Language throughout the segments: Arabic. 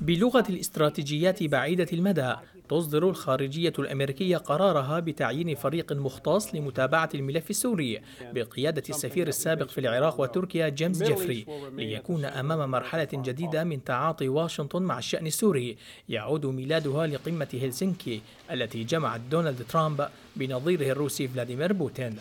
بلغة الاستراتيجيات بعيدة المدى تصدر الخارجية الأمريكية قرارها بتعيين فريق مختص لمتابعة الملف السوري بقيادة السفير السابق في العراق وتركيا جيمس جيفري ليكون أمام مرحلة جديدة من تعاطي واشنطن مع الشأن السوري يعود ميلادها لقمة هلسنكي التي جمعت دونالد ترامب بنظيره الروسي فلاديمير بوتين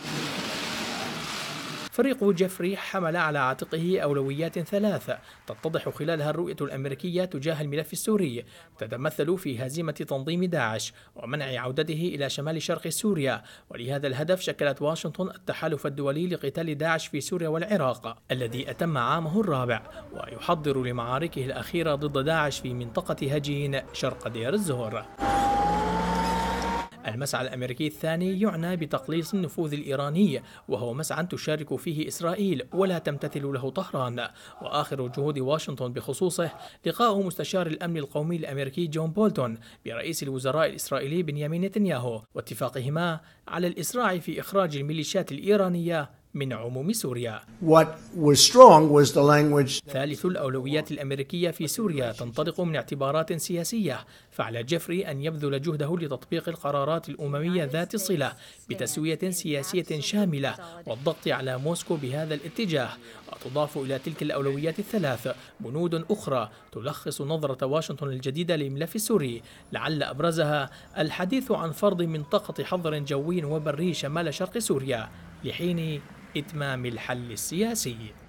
فريق جيفري حمل على عاتقه أولويات ثلاثة تتضح خلالها الرؤية الأمريكية تجاه الملف السوري تتمثل في هزيمة تنظيم داعش ومنع عودته إلى شمال شرق سوريا ولهذا الهدف شكلت واشنطن التحالف الدولي لقتال داعش في سوريا والعراق الذي أتم عامه الرابع ويحضر لمعاركه الأخيرة ضد داعش في منطقة هجين شرق دير الزور المسعى الأمريكي الثاني يعنى بتقليص النفوذ الإيراني وهو مسعى تشارك فيه إسرائيل ولا تمتثل له طهران وآخر جهود واشنطن بخصوصه لقاء مستشار الأمن القومي الأمريكي جون بولتون برئيس الوزراء الإسرائيلي بنيامين نتنياهو واتفاقهما على الإسراع في إخراج الميليشيات الإيرانية من عموم سوريا ثالث الأولويات الأمريكية في سوريا تنطلق من اعتبارات سياسية فعلى جيفري أن يبذل جهده لتطبيق القرارات الأممية ذات الصلة بتسوية سياسية شاملة والضغط على موسكو بهذا الاتجاه وتضاف إلى تلك الأولويات الثلاث بنود أخرى تلخص نظرة واشنطن الجديدة للملف السوري لعل أبرزها الحديث عن فرض منطقة حظر جوي وبري شمال شرق سوريا لحين إتمام الحل السياسي